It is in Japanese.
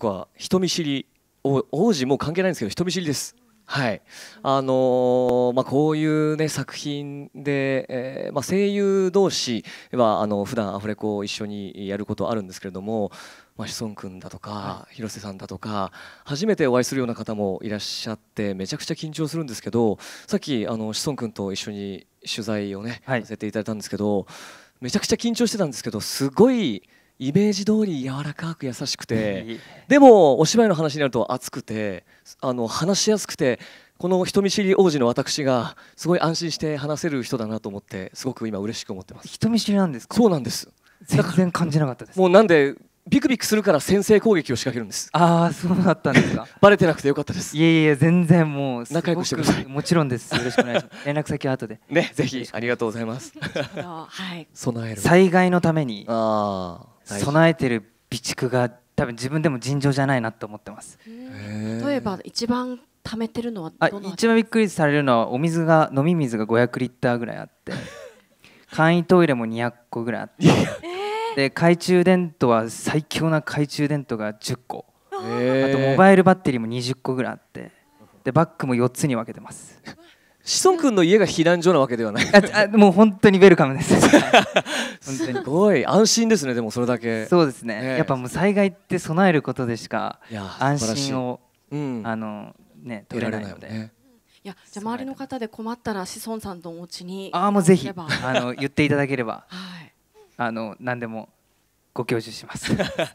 僕は人見知り王子も関係ないんですけど人見知りです。はいあのー、まあ、こういう、ね、作品で、えー、まあ、声優同士はあの普段アフレコを一緒にやることあるんですけれども、まあ、志尊君だとか、はい、広瀬さんだとか初めてお会いするような方もいらっしゃってめちゃくちゃ緊張するんですけどさっきあの志尊君と一緒に取材をね、はい、させていただいたんですけどめちゃくちゃ緊張してたんですけどすごい。イメージ通り柔らかく優しくてでもお芝居の話になると熱くてあの話しやすくてこの人見知り王子の私がすごい安心して話せる人だなと思ってすごく今嬉しく思ってます人見知りなんですかそうなんです全然感じなかったですもうなんでビクビクするから先制攻撃を仕掛けるんですああそうだったんですか バレてなくてよかったですいやいや全然もう仲良くしてくださいもちろんですよろしくお願いします 連絡先は後でねぜひありがとうございますはい 備える災害のためにああ備えてる備蓄が多分自分でも尋常じゃないなと思ってます。例えば一番貯めてるのはあ一番びっくりされるのはお水が飲み水が500リッターぐらいあって 簡易トイレも200個ぐらいあって、で懐中電灯は最強な懐中電灯が10個、あとモバイルバッテリーも20個ぐらいあってでバッグも4つに分けてます。子孫くんの家が避難所なわけではないあもう本当にウェルカムです 本当にすごい安心ですねでもそれだけそうですね、ねやっぱもう災害って備えることでしか安心を、うん、あのね取れないので、いやじゃ周りの方で困ったら子孫さんとお家にああもうぜひあの言っていただければ、はい、あの何でもご教授します。